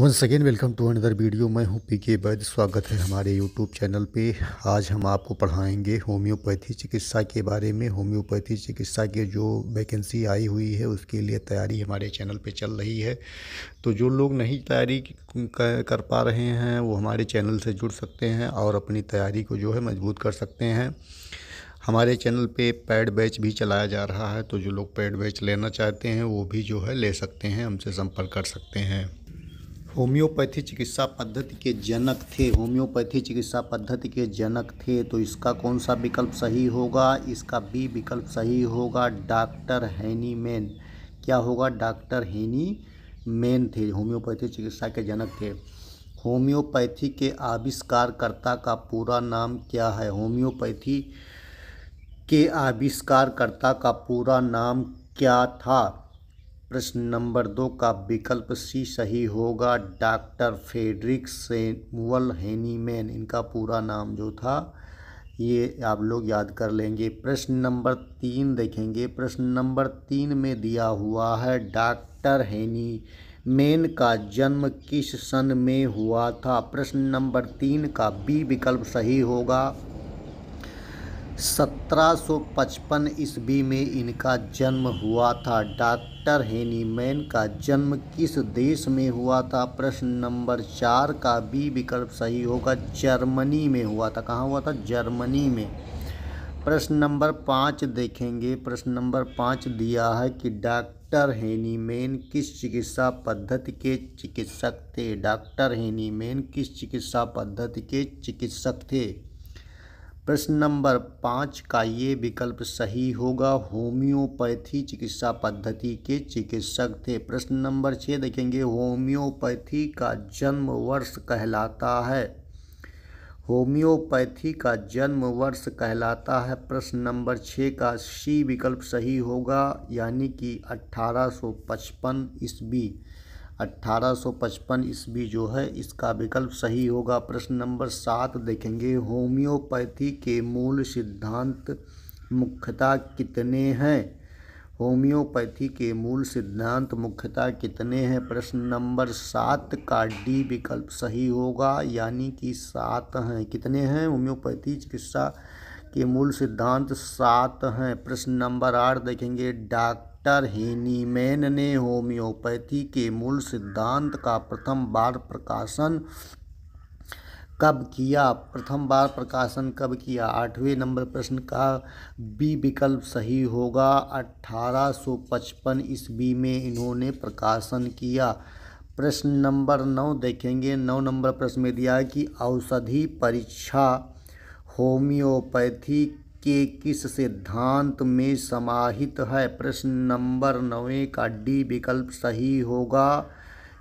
one second welcome to another video मैं हूं P के वैद स्वागत है हमारे यूट्यूब चैनल पे आज हम आपको पढ़ाएंगे होम्योपैथी चिकित्सा के बारे में होम्योपैथी चिकित्सा के जो वैकेंसी आई हुई है उसके लिए तैयारी हमारे चैनल पे चल रही है तो जो लोग नहीं तैयारी कर पा रहे हैं वो हमारे चैनल से जुड़ सकते हैं और अपनी तैयारी को जो है मजबूत कर सकते हैं हमारे चैनल पे पैड बैच भी चलाया जा रहा है तो जो लोग पैड बैच लेना चाहते हैं वो भी जो है ले सकते हैं हमसे संपर्क कर सकते हैं होम्योपैथी चिकित्सा पद्धति के जनक थे होम्योपैथी चिकित्सा पद्धति के जनक थे तो इसका कौन सा विकल्प सही होगा इसका बी विकल्प सही होगा डॉक्टर हैनी मैन क्या होगा डॉक्टर हैनी मैन थे होम्योपैथी चिकित्सा के जनक थे होम्योपैथी के आविष्कारकर्ता का पूरा नाम क्या है होम्योपैथी के आविष्कारकर्ता का पूरा नाम क्या था प्रश्न नंबर दो का विकल्प सी सही होगा डॉक्टर फेडरिक सेमुअल हेनीमैन इनका पूरा नाम जो था ये आप लोग याद कर लेंगे प्रश्न नंबर तीन देखेंगे प्रश्न नंबर तीन में दिया हुआ है डॉक्टर हेनी मेन का जन्म किस सन में हुआ था प्रश्न नंबर तीन का बी विकल्प सही होगा सत्रह ईस्वी में इनका जन्म हुआ था डॉक्टर हेनीमैन का जन्म किस देश में हुआ था प्रश्न नंबर चार का बी विकल्प सही होगा जर्मनी में हुआ था कहाँ हुआ था जर्मनी में प्रश्न नंबर पाँच देखेंगे प्रश्न नंबर पाँच दिया है कि डॉक्टर हेनीमैन किस चिकित्सा पद्धति के चिकित्सक थे डॉक्टर हेनीमैन किस चिकित्सा पद्धति के चिकित्सक थे प्रश्न नंबर पाँच का ये विकल्प सही होगा होम्योपैथी चिकित्सा पद्धति के चिकित्सक थे प्रश्न नंबर छः देखेंगे होम्योपैथी का जन्म वर्ष कहलाता है होम्योपैथी का जन्म वर्ष कहलाता है प्रश्न नंबर छः का सी विकल्प सही होगा यानी कि 1855 ईस्वी 1855 ईस्वी जो है इसका विकल्प सही होगा प्रश्न नंबर सात देखेंगे होम्योपैथी के मूल सिद्धांत मुख्यतः कितने हैं होम्योपैथी के मूल सिद्धांत मुख्यतः कितने हैं प्रश्न नंबर सात का डी विकल्प सही होगा यानी कि सात हैं कितने हैं होम्योपैथी चिकित्सा के मूल सिद्धांत सात हैं प्रश्न नंबर आठ देखेंगे डॉक्टर डॉक्टर हेनीमैन ने होम्योपैथी के मूल सिद्धांत का प्रथम बार प्रकाशन कब किया प्रथम बार प्रकाशन कब किया आठवें नंबर प्रश्न का बी विकल्प सही होगा 1855 ईस्वी में इन्होंने प्रकाशन किया प्रश्न नंबर नौ देखेंगे नौ नंबर प्रश्न में दिया कि औषधि परीक्षा होम्योपैथी के किस सिद्धांत में समाहित है प्रश्न नंबर नवे का डी विकल्प सही होगा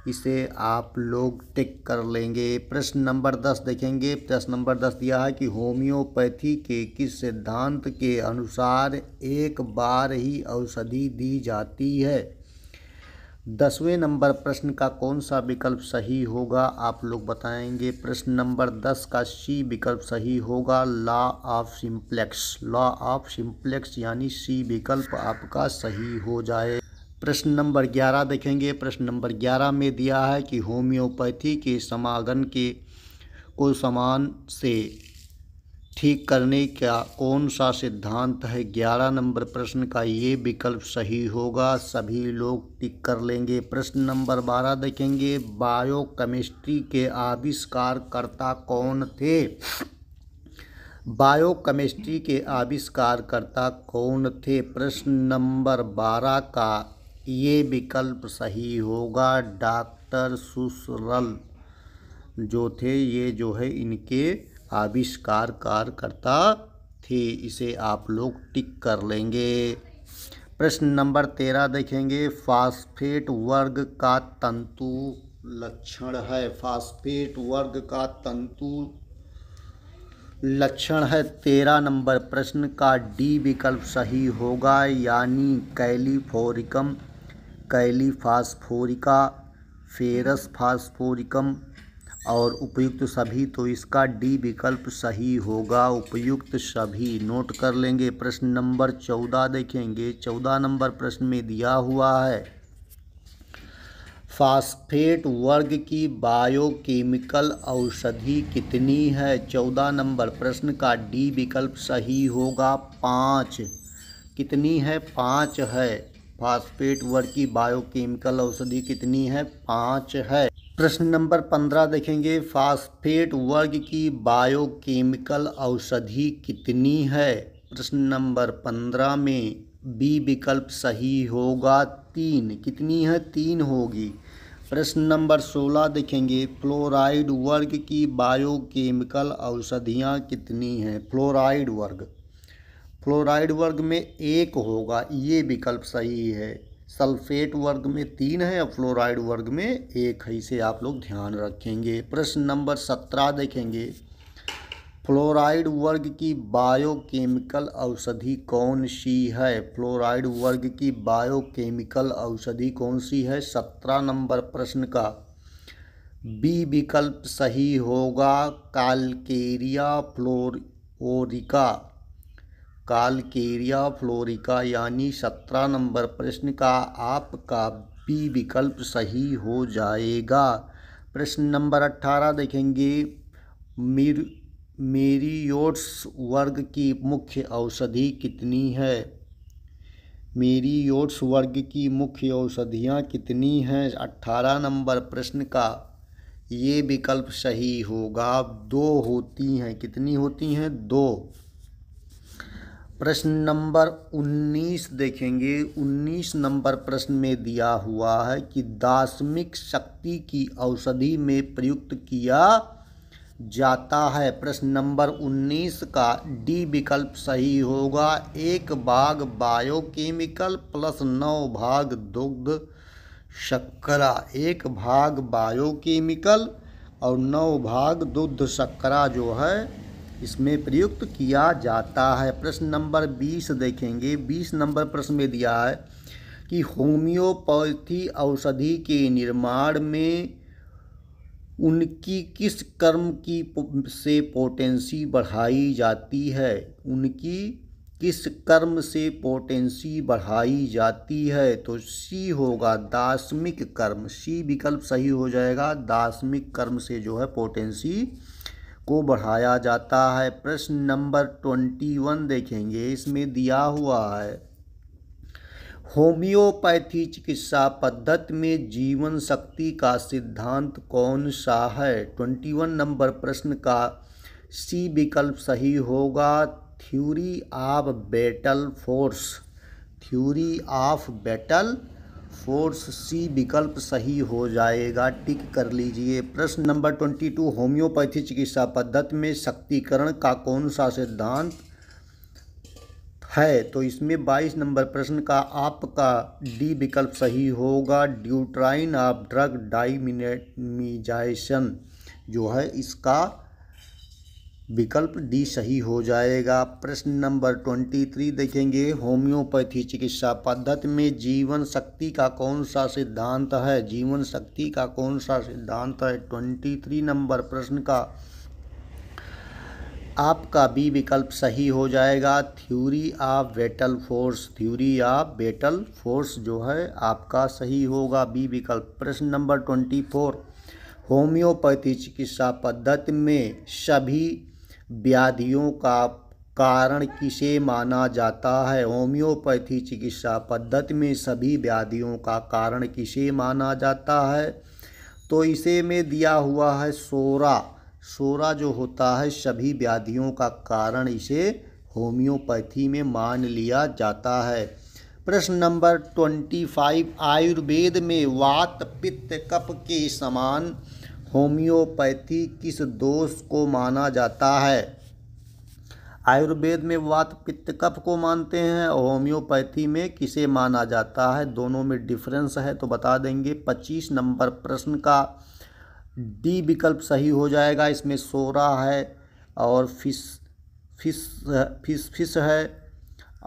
इसे आप लोग टिक कर लेंगे प्रश्न नंबर दस देखेंगे प्रश्न नंबर दस दिया है कि होम्योपैथी के किस सिद्धांत के अनुसार एक बार ही औषधि दी जाती है दसवें नंबर प्रश्न का कौन सा विकल्प सही होगा आप लोग बताएंगे प्रश्न नंबर दस का सी विकल्प सही होगा law of simplex law of simplex यानी सी विकल्प आपका सही हो जाए प्रश्न नंबर ग्यारह देखेंगे प्रश्न नंबर ग्यारह में दिया है कि होम्योपैथी के समागन के को समान से ठीक करने का कौन सा सिद्धांत है ग्यारह नंबर प्रश्न का ये विकल्प सही होगा सभी लोग टिक कर लेंगे प्रश्न नंबर बारह देखेंगे बायोकेमिस्ट्री के आविष्कारकर्ता कौन थे बायोकेमिस्ट्री के आविष्कारकर्ता कौन थे प्रश्न नंबर बारह का ये विकल्प सही होगा डॉक्टर सुसरल जो थे ये जो है इनके आविष्कार कार करता थे इसे आप लोग टिक कर लेंगे प्रश्न नंबर तेरह देखेंगे फास्फेट वर्ग का तंतु लक्षण है फास्फेट वर्ग का तंतु लक्षण है तेरह नंबर प्रश्न का डी विकल्प सही होगा यानी कैलीफोरिकम कैलीफास्फोरिका फेरस फास्फोरिकम और उपयुक्त सभी तो इसका डी विकल्प सही होगा उपयुक्त सभी नोट कर लेंगे प्रश्न नंबर चौदह देखेंगे चौदह नंबर प्रश्न में दिया हुआ है फास्फेट वर्ग की बायोकेमिकल औषधि कितनी है चौदह नंबर प्रश्न का डी विकल्प सही होगा पाँच कितनी है पाँच है फास्फेट वर्ग की बायोकेमिकल औषधि कितनी है पाँच है प्रश्न नंबर पंद्रह देखेंगे फास्फेट वर्ग की बायोकेमिकल औषधि कितनी है प्रश्न नंबर पंद्रह में बी विकल्प सही होगा तीन कितनी है तीन होगी प्रश्न नंबर सोलह देखेंगे फ्लोराइड वर्ग की बायोकेमिकल औषधियाँ कितनी हैं फ्लोराइड वर्ग फ्लोराइड वर्ग में एक होगा ये विकल्प सही है सल्फेट वर्ग में तीन है और फ्लोराइड वर्ग में एक है इसे आप लोग ध्यान रखेंगे प्रश्न नंबर सत्रह देखेंगे फ्लोराइड वर्ग की बायोकेमिकल औषधि कौन सी है फ्लोराइड वर्ग की बायोकेमिकल औषधि कौन सी है सत्रह नंबर प्रश्न का बी विकल्प सही होगा कालकेरिया फ्लोरिका कालकेरिया फ्लोरिका यानी सत्रह नंबर प्रश्न का आपका बी विकल्प सही हो जाएगा प्रश्न नंबर अट्ठारह देखेंगे मिर मेरीयोट्स वर्ग की मुख्य औषधि कितनी है मेरीयोट्स वर्ग की मुख्य औषधियाँ कितनी हैं अट्ठारह नंबर प्रश्न का ये विकल्प सही होगा दो होती हैं कितनी होती हैं दो प्रश्न नंबर 19 देखेंगे 19 नंबर प्रश्न में दिया हुआ है कि दार्शनिक शक्ति की औषधि में प्रयुक्त किया जाता है प्रश्न नंबर 19 का डी विकल्प सही होगा एक भाग बायोकेमिकल प्लस नौ भाग दुग्ध शक्करा एक भाग बायोकेमिकल और नौ भाग दुग्ध शक्करा जो है इसमें प्रयुक्त किया जाता है प्रश्न नंबर बीस देखेंगे बीस नंबर प्रश्न में दिया है कि होम्योपैथी औषधि के निर्माण में उनकी किस कर्म की से पोटेंसी बढ़ाई जाती है उनकी किस कर्म से पोटेंसी बढ़ाई जाती है तो सी होगा दार्शनिक कर्म सी विकल्प सही हो जाएगा दार्शनिक कर्म से जो है पोटेंसी को बढ़ाया जाता है प्रश्न नंबर ट्वेंटी वन देखेंगे इसमें दिया हुआ है होम्योपैथी चिकित्सा पद्धति में जीवन शक्ति का सिद्धांत कौन सा है ट्वेंटी वन नंबर प्रश्न का सी विकल्प सही होगा theory of battle force theory of battle force C विकल्प सही हो जाएगा टिक कर लीजिए प्रश्न नंबर ट्वेंटी टू होम्योपैथी चिकित्सा पद्धति में शक्तिकरण का कौन सा सिद्धांत है तो इसमें बाईस नंबर प्रश्न का आपका डी विकल्प सही होगा ड्यूट्राइन ऑफ ड्रग डाइमिनेमिजाइशन जो है इसका विकल्प डी सही हो जाएगा प्रश्न नंबर ट्वेंटी थ्री देखेंगे होम्योपैथी चिकित्सा पद्धति में जीवन शक्ति का कौन सा सिद्धांत है जीवन शक्ति का कौन सा सिद्धांत है ट्वेंटी थ्री नंबर प्रश्न का आपका बी विकल्प सही हो जाएगा theory of battle force theory of battle force जो है आपका सही होगा बी विकल्प प्रश्न नंबर ट्वेंटी फोर होम्योपैथी चिकित्सा पद्धति में सभी व्याधियों का कारण किसे माना जाता है होम्योपैथी चिकित्सा पद्धति में सभी व्याधियों का कारण किसे माना जाता है तो इसे में दिया हुआ है सोरा सोरा जो होता है सभी व्याधियों का कारण इसे होम्योपैथी में मान लिया जाता है प्रश्न नंबर ट्वेंटी फाइव आयुर्वेद में वात पित्त कप के समान होम्योपैथी किस दोष को माना जाता है आयुर्वेद में वात पित्त कफ को मानते हैं और होम्योपैथी में किसे माना जाता है दोनों में डिफरेंस है तो बता देंगे पच्चीस नंबर प्रश्न का डी विकल्प सही हो जाएगा इसमें सोरा है और फिस फिस फिस फिस है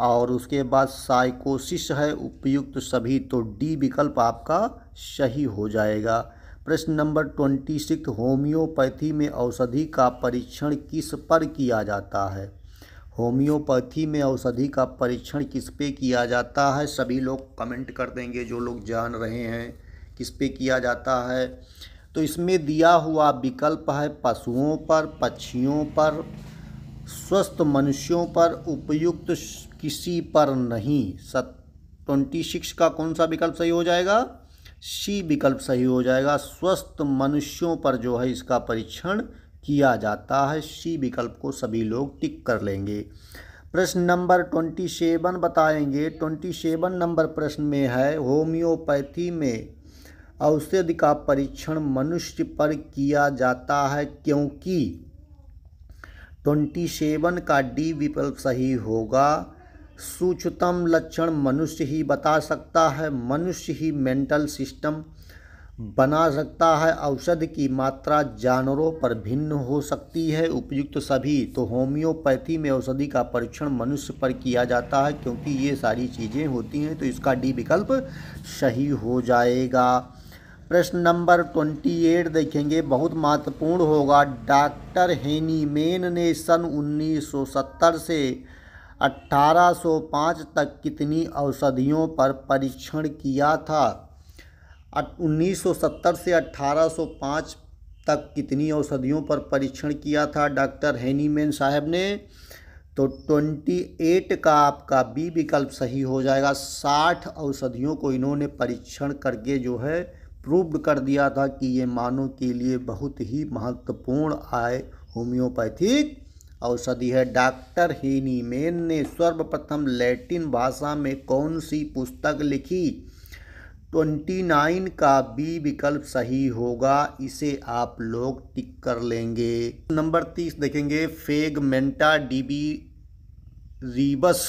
और उसके बाद साइकोसिस है उपयुक्त सभी तो डी विकल्प आपका सही हो जाएगा प्रश्न नंबर ट्वेंटी सिक्स होम्योपैथी में औषधि का परीक्षण किस पर किया जाता है होम्योपैथी में औषधि का परीक्षण किस पे किया जाता है सभी लोग कमेंट कर देंगे जो लोग जान रहे हैं किस पे किया जाता है तो इसमें दिया हुआ विकल्प है पशुओं पर पक्षियों पर स्वस्थ मनुष्यों पर उपयुक्त किसी पर नहीं सत ट्वेंटी सिक्स का कौन सा विकल्प सही हो जाएगा सी विकल्प सही हो जाएगा स्वस्थ मनुष्यों पर जो है इसका परीक्षण किया जाता है सी विकल्प को सभी लोग टिक कर लेंगे प्रश्न नंबर ट्वेंटी सेवन बताएंगे ट्वेंटी सेवन नंबर प्रश्न में है होम्योपैथी में औषध का परीक्षण मनुष्य पर किया जाता है क्योंकि ट्वेंटी सेवन का डी विकल्प सही होगा सूक्ष्मतम लक्षण मनुष्य ही बता सकता है मनुष्य ही मेंटल सिस्टम बना सकता है औषध की मात्रा जानवरों पर भिन्न हो सकती है उपयुक्त सभी तो होम्योपैथी में औषधि का परीक्षण मनुष्य पर किया जाता है क्योंकि ये सारी चीज़ें होती हैं तो इसका डी विकल्प सही हो जाएगा प्रश्न नंबर ट्वेंटी एट देखेंगे बहुत महत्वपूर्ण होगा डॉक्टर हेनीमेन ने सन 1970 से 1805 तक कितनी औषधियों पर परीक्षण किया था 1970 से 1805 तक कितनी औषधियों पर परीक्षण किया था डॉक्टर हैनीमैन साहब ने तो 28 का आपका बी विकल्प सही हो जाएगा 60 औषधियों को इन्होंने परीक्षण करके जो है प्रूव्ड कर दिया था कि ये मानव के लिए बहुत ही महत्वपूर्ण आय होम्योपैथिक औषधि है डॉक्टर हेनीमेन ने सर्वप्रथम लैटिन भाषा में कौन सी पुस्तक लिखी ट्वेंटी नाइन का बी विकल्प सही होगा इसे आप लोग टिक कर लेंगे नंबर तीस देखेंगे फेगमेंटा डीबी रिबस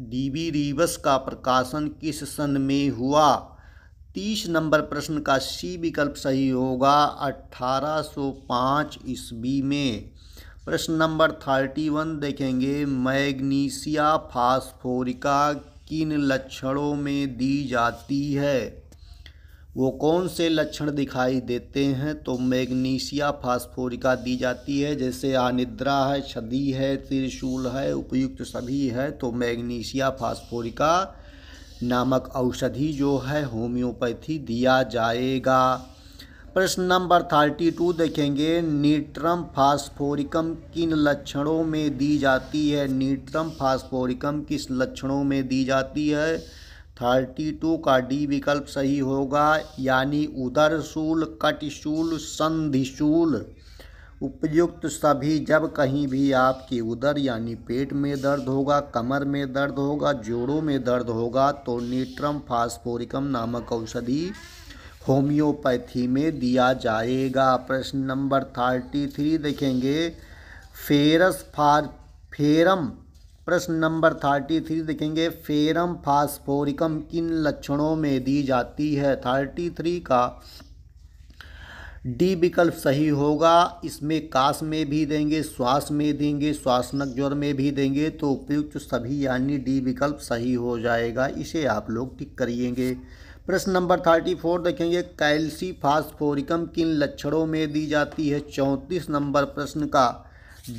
डीबी रिबस का प्रकाशन किस सन में हुआ तीस नंबर प्रश्न का सी विकल्प सही होगा 1805 ईस्वी में प्रश्न नंबर थर्टी वन देखेंगे मैग्नीशिया फास्फोरिका किन लक्षणों में दी जाती है वो कौन से लक्षण दिखाई देते हैं तो मैग्नीशिया फास्फोरिका दी जाती है जैसे आनिद्रा है छदी है त्रिशूल है उपयुक्त सभी है तो मैग्नीशिया फास्फोरिका नामक औषधि जो है होम्योपैथी दिया जाएगा प्रश्न नंबर थर्टी टू देखेंगे नीट्रम फास्फोरिकम किन लक्षणों में दी जाती है नीट्रम फास्फोरिकम किस लक्षणों में दी जाती है थर्टी टू का डी विकल्प सही होगा यानी उदर शूल कटशूल संधिशूल उपयुक्त सभी जब कहीं भी आपके उदर यानी पेट में दर्द होगा कमर में दर्द होगा जोड़ों में दर्द होगा तो नीट्रम फास्फोरिकम नामक औषधि होम्योपैथी में दिया जाएगा प्रश्न नंबर थर्टी थ्री देखेंगे फेरस फार फेरम प्रश्न नंबर थर्टी थ्री देखेंगे फेरम फास्फोरिकम किन लक्षणों में दी जाती है थर्टी थ्री का डी विकल्प सही होगा इसमें काश में भी देंगे श्वास में देंगे श्वासनक ज्वर में भी देंगे तो उपयुक्त सभी यानी डी विकल्प सही हो जाएगा इसे आप लोग टिक करिएंगे प्रश्न नंबर थर्टी फोर देखेंगे कैल्सी फास्फोरिकम किन लक्षणों में दी जाती है चौंतीस नंबर प्रश्न का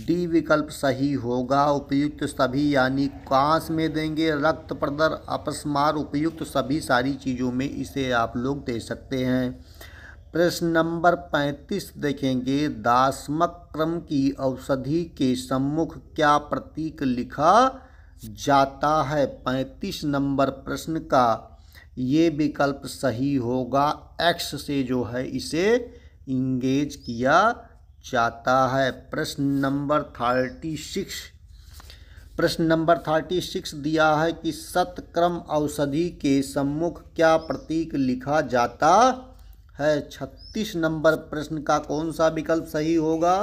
डी विकल्प सही होगा उपयुक्त सभी यानी कांस में देंगे रक्त प्रदर अपस्मार उपयुक्त सभी सारी चीज़ों में इसे आप लोग दे सकते हैं प्रश्न नंबर पैंतीस देखेंगे दासमक क्रम की औषधि के सम्मुख क्या प्रतीक लिखा जाता है पैंतीस नंबर प्रश्न का ये विकल्प सही होगा एक्स से जो है इसे इंगेज किया जाता है प्रश्न नंबर थर्टी सिक्स प्रश्न नंबर थर्टी सिक्स दिया है कि सतक्रम औषधि के सम्मुख क्या प्रतीक लिखा जाता है छत्तीस नंबर प्रश्न का कौन सा विकल्प सही होगा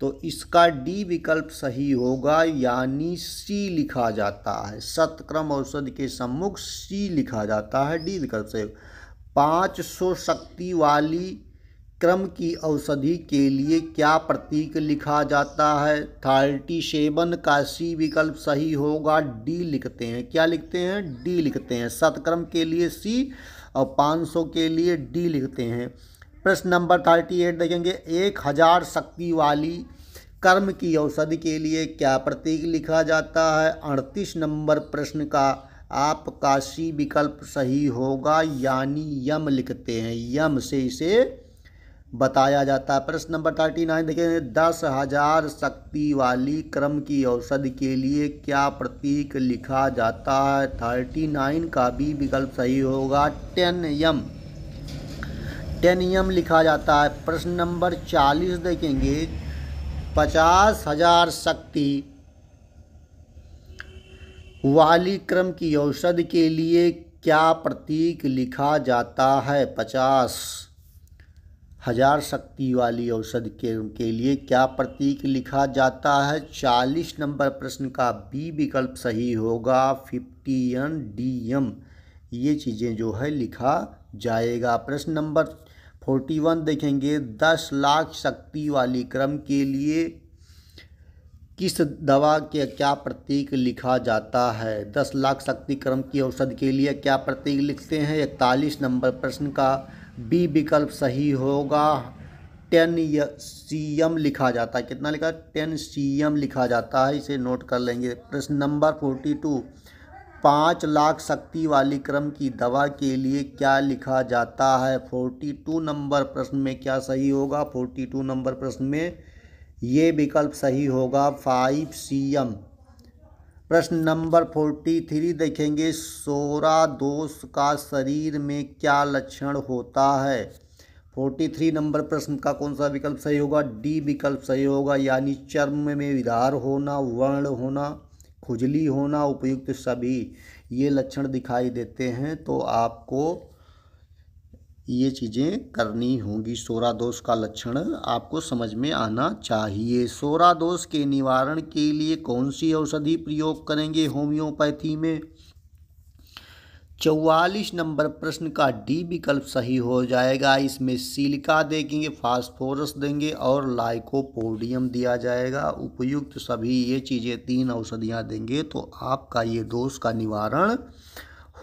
तो इसका डी विकल्प सही होगा यानी सी लिखा जाता है सतक्रम औषध के सम्मुख सी लिखा जाता है डी विकल्प सही पाँच सौ शक्ति वाली क्रम की औषधि के लिए क्या प्रतीक लिखा जाता है थर्टी सेवन का सी विकल्प सही होगा डी लिखते हैं क्या लिखते हैं डी लिखते हैं सतक्रम के लिए सी और पाँच सौ के लिए डी लिखते हैं प्रश्न नंबर थर्टी एट देखेंगे एक हजार शक्ति वाली कर्म की औषधि के लिए क्या प्रतीक लिखा जाता है अड़तीस नंबर प्रश्न का आपका सी विकल्प सही होगा यानी यम लिखते हैं यम से इसे बताया जाता है प्रश्न नंबर थर्टी नाइन देखेंगे दस हजार शक्ति वाली क्रम की औषधि के लिए क्या प्रतीक लिखा जाता है थर्टी नाइन का भी विकल्प सही होगा टेन यम टेनियम लिखा जाता है प्रश्न नंबर चालीस देखेंगे पचास हजार शक्ति वाली क्रम की औषध के लिए क्या प्रतीक लिखा जाता है पचास हजार शक्ति वाली औषध के, के लिए क्या प्रतीक लिखा जाता है चालीस नंबर प्रश्न का बी विकल्प सही होगा फिफ्टी एन डी एम ये चीज़ें जो है लिखा जाएगा प्रश्न नंबर फोर्टी वन देखेंगे दस लाख शक्ति वाली क्रम के लिए किस दवा के क्या प्रतीक लिखा जाता है दस लाख शक्ति क्रम की औषध के लिए क्या प्रतीक लिखते हैं इकतालीस नंबर प्रश्न का बी विकल्प सही होगा टेन सी एम लिखा जाता है कितना लिखा टेन सी एम लिखा जाता है इसे नोट कर लेंगे प्रश्न नंबर फोर्टी टू पाँच लाख शक्ति वाली क्रम की दवा के लिए क्या लिखा जाता है फोर्टी टू नंबर प्रश्न में क्या सही होगा फोर्टी टू नंबर प्रश्न में ये विकल्प सही होगा फाइव सी एम प्रश्न नंबर फोर्टी थ्री देखेंगे सोरा दोष का शरीर में क्या लक्षण होता है फोर्टी थ्री नंबर प्रश्न का कौन सा विकल्प सही होगा डी विकल्प सही होगा यानी चर्म में विधार होना वर्ण होना खुजली होना उपयुक्त सभी ये लक्षण दिखाई देते हैं तो आपको ये चीज़ें करनी होंगी सोरा दोष का लक्षण आपको समझ में आना चाहिए सोरा दोष के निवारण के लिए कौन सी औषधि प्रयोग करेंगे होम्योपैथी में चौवालीस नंबर प्रश्न का डी विकल्प सही हो जाएगा इसमें सिलिका देखेंगे फास्फोरस देंगे और लाइकोपोडियम दिया जाएगा उपयुक्त सभी ये चीज़ें तीन औषधियाँ देंगे तो आपका ये दोष का निवारण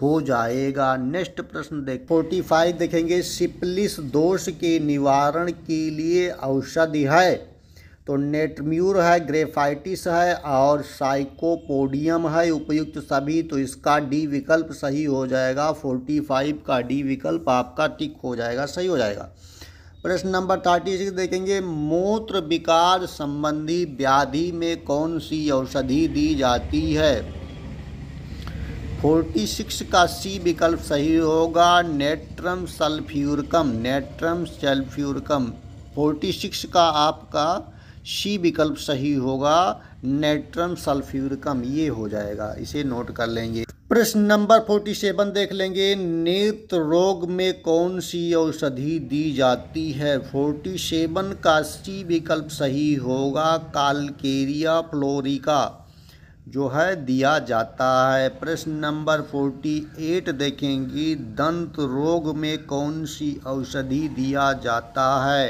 हो जाएगा नेक्स्ट प्रश्न देख फोर्टी फाइव देखेंगे सिपलिस दोष के निवारण के लिए औषधि है तो नेटम्यूर है ग्रेफाइटिस है और साइकोपोडियम है उपयुक्त सभी तो इसका डी विकल्प सही हो जाएगा फोर्टी फाइव का डी विकल्प आपका टिक हो जाएगा सही हो जाएगा प्रश्न नंबर थर्टी सिक्स देखेंगे मूत्र विकार संबंधी व्याधि में कौन सी औषधि दी जाती है फोर्टी सिक्स का सी विकल्प सही होगा natrum sulphuricum natrum sulphuricum forty six का आपका सी विकल्प सही होगा नेट्रम सल्फ्यूरिकम ये हो जाएगा इसे नोट कर लेंगे प्रश्न नंबर फोर्टी सेवन देख लेंगे नेत्र रोग में कौन सी औषधि दी जाती है फोर्टी सेवन का सी विकल्प सही होगा कालकेरिया फ्लोरिका जो है दिया जाता है प्रश्न नंबर फोर्टी एट देखेंगे दंत रोग में कौन सी औषधि दिया जाता है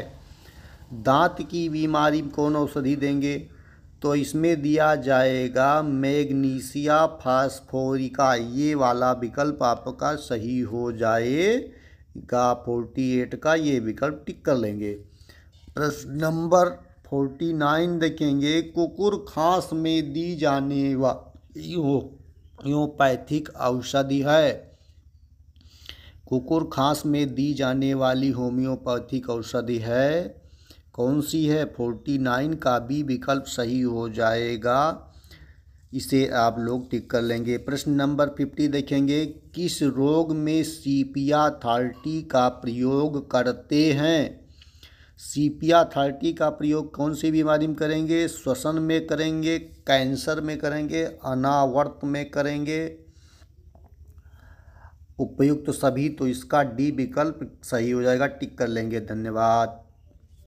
दांत की बीमारी कौन औषधि देंगे तो इसमें दिया जाएगा मैग्नीशिया फास्फोरिका ये वाला विकल्प आपका सही हो जाएगा फोर्टी एट का ये विकल्प टिक कर लेंगे प्रश्न नंबर फोर्टी नाइन देखेंगे कुकुर खांस में दी जाने वाली होम्योपैथिक औषधि है कुकुर खांस में दी जाने वाली होम्योपैथिक औषधि है कौन सी है फोर्टी नाइन का भी विकल्प सही हो जाएगा इसे आप लोग टिक कर लेंगे प्रश्न नंबर फिफ्टी देखेंगे किस रोग में सीपिया थर्टी का प्रयोग करते हैं सीपिया थर्टी का प्रयोग कौन सी बीमारी में करेंगे श्वसन में करेंगे कैंसर में करेंगे अनावर्त में करेंगे उपयुक्त तो सभी तो इसका डी विकल्प सही हो जाएगा टिक कर लेंगे धन्यवाद